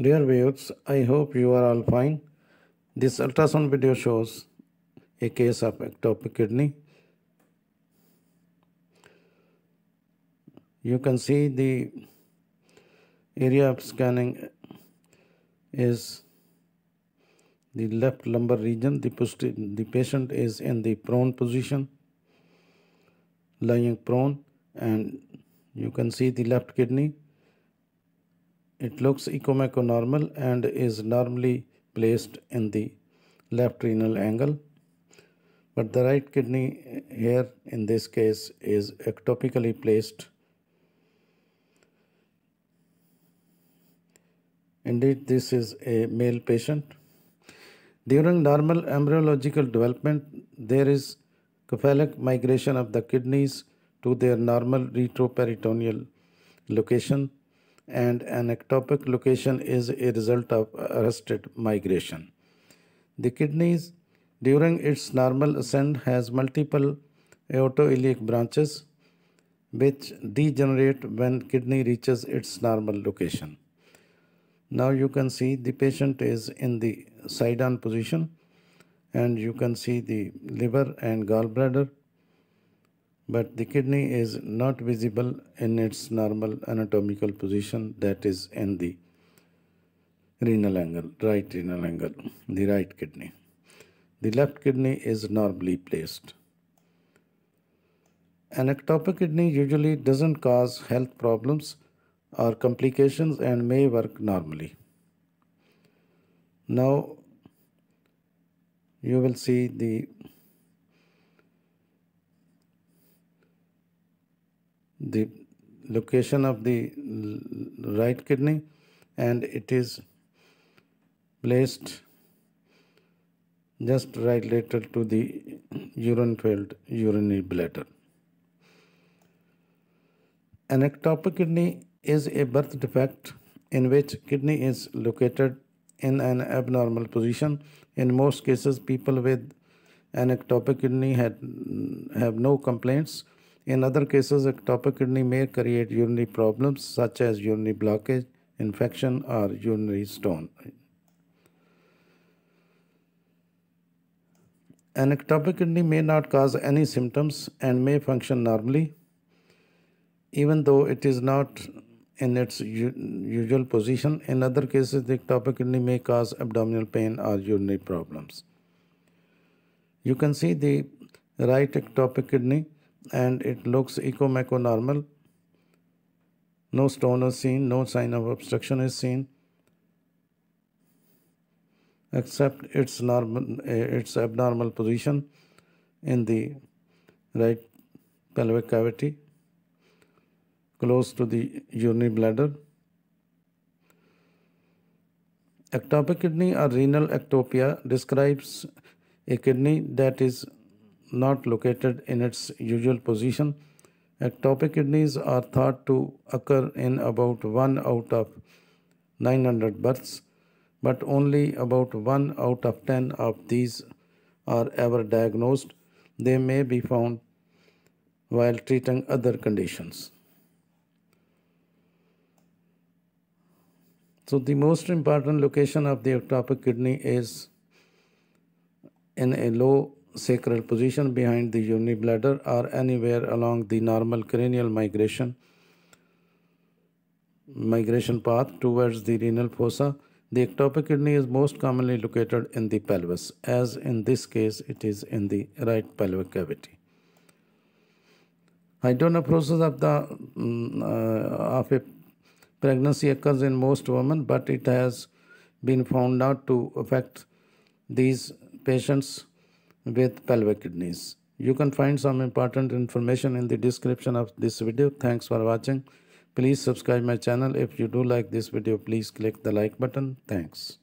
Dear viewers, I hope you are all fine. This ultrasound video shows a case of ectopic kidney. You can see the area of scanning is the left lumbar region. The, the patient is in the prone position, lying prone and you can see the left kidney it looks echomeco-normal and is normally placed in the left renal angle. But the right kidney here in this case is ectopically placed. Indeed, this is a male patient. During normal embryological development, there is cephalic migration of the kidneys to their normal retroperitoneal location and an ectopic location is a result of arrested migration. The kidneys during its normal ascent has multiple aortoiliac branches which degenerate when kidney reaches its normal location. Now you can see the patient is in the side on position and you can see the liver and gallbladder but the kidney is not visible in its normal anatomical position that is in the renal angle, right renal angle, the right kidney. The left kidney is normally placed. An ectopic kidney usually doesn't cause health problems or complications and may work normally. Now you will see the the location of the right kidney and it is placed just right lateral to the urine filled urinary bladder. An ectopic kidney is a birth defect in which kidney is located in an abnormal position. In most cases, people with an ectopic kidney had, have no complaints in other cases, ectopic kidney may create urinary problems such as urinary blockage, infection, or urinary stone. An ectopic kidney may not cause any symptoms and may function normally, even though it is not in its usual position. In other cases, the ectopic kidney may cause abdominal pain or urinary problems. You can see the right ectopic kidney and it looks ecomeco normal. No stone is seen, no sign of obstruction is seen except its normal eh, its abnormal position in the right pelvic cavity close to the urinary bladder. Ectopic kidney or renal ectopia describes a kidney that is not located in its usual position. Ectopic kidneys are thought to occur in about 1 out of 900 births, but only about 1 out of 10 of these are ever diagnosed. They may be found while treating other conditions. So the most important location of the ectopic kidney is in a low sacral position behind the unibladder or anywhere along the normal cranial migration migration path towards the renal fossa. The ectopic kidney is most commonly located in the pelvis, as in this case it is in the right pelvic cavity. Hydronephrosis of, the, um, uh, of a pregnancy occurs in most women, but it has been found out to affect these patients with pelvic kidneys. You can find some important information in the description of this video. Thanks for watching. Please subscribe my channel. If you do like this video, please click the like button. Thanks.